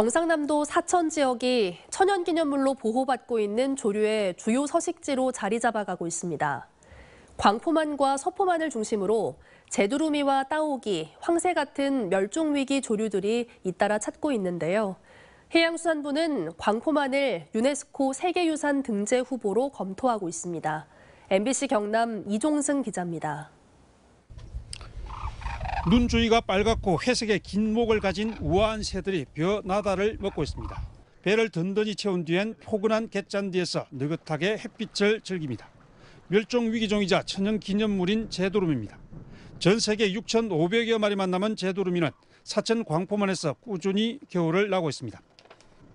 경상남도 사천 지역이 천연기념물로 보호받고 있는 조류의 주요 서식지로 자리 잡아가고 있습니다. 광포만과 서포만을 중심으로 제두루미와 따오기, 황새 같은 멸종위기 조류들이 잇따라 찾고 있는데요. 해양수산부는 광포만을 유네스코 세계유산 등재 후보로 검토하고 있습니다. MBC 경남 이종승 기자입니다. 눈 주위가 빨갛고 회색의 긴 목을 가진 우아한 새들이 벼 나다를 먹고 있습니다. 배를 든든히 채운 뒤엔 포근한 갯잔디에서 느긋하게 햇빛을 즐깁니다. 멸종 위기종이자 천연 기념물인 제도름입니다. 전 세계 6,500여 마리만 남은 제도름이는 사천 광포만에서 꾸준히 겨울을 나고 있습니다.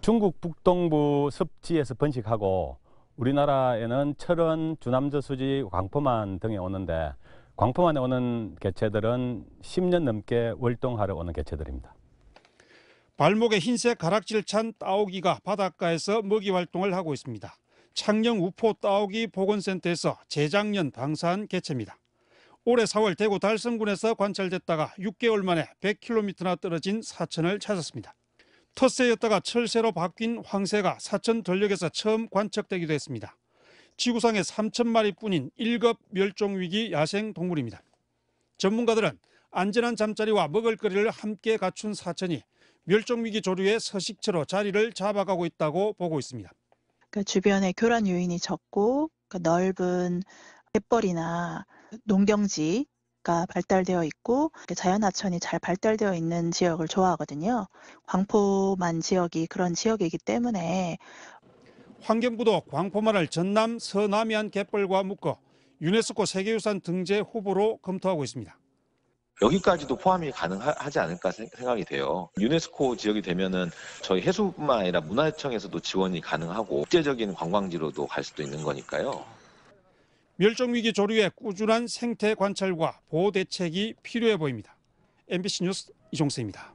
중국 북동부 습지에서 번식하고 우리나라에는 철원, 주남저 수지, 광포만 등에 오는데 광포만에 오는 개체들은 10년 넘게 월동하러 오는 개체들입니다. 발목에 흰색 가락질 찬 따오기가 바닷가에서 먹이 활동을 하고 있습니다. 창녕 우포 따오기 보건센터에서 재작년 방사한 개체입니다. 올해 4월 대구 달성군에서 관찰됐다가 6개월 만에 100km나 떨어진 사천을 찾았습니다. 텃새였다가 철새로 바뀐 황새가 사천 전력에서 처음 관측되기도 했습니다. 지구상의 3천 마리뿐인 1급 멸종위기 야생동물입니다. 전문가들은 안전한 잠자리와 먹을거리를 함께 갖춘 사천이 멸종위기 조류의 서식처로 자리를 잡아가고 있다고 보고 있습니다. 그러니까 주변에 교란 요인이 적고 그러니까 넓은 갯벌이나 농경지 가 발달되어 있고 자연하천이 잘 발달되어 있는 지역을 좋아하거든요. 광포만 지역이 그런 지역이기 때문에 환경부도 광포만을 전남 서남해안 갯벌과 묶어 유네스코 세계유산 등재 후보로 검토하고 있습니다. 여기까지도 포함이 가능하지 않을까 생각이 돼요. 유네스코 지역이 되면은 저희 해수뿐만 아니라 문화청에서도 지원이 가능하고 국제적인 관광지로도 갈 수도 있는 거니까요. 멸종위기 조류의 꾸준한 생태 관찰과 보호 대책이 필요해 보입니다. MBC 뉴스 이종세입니다.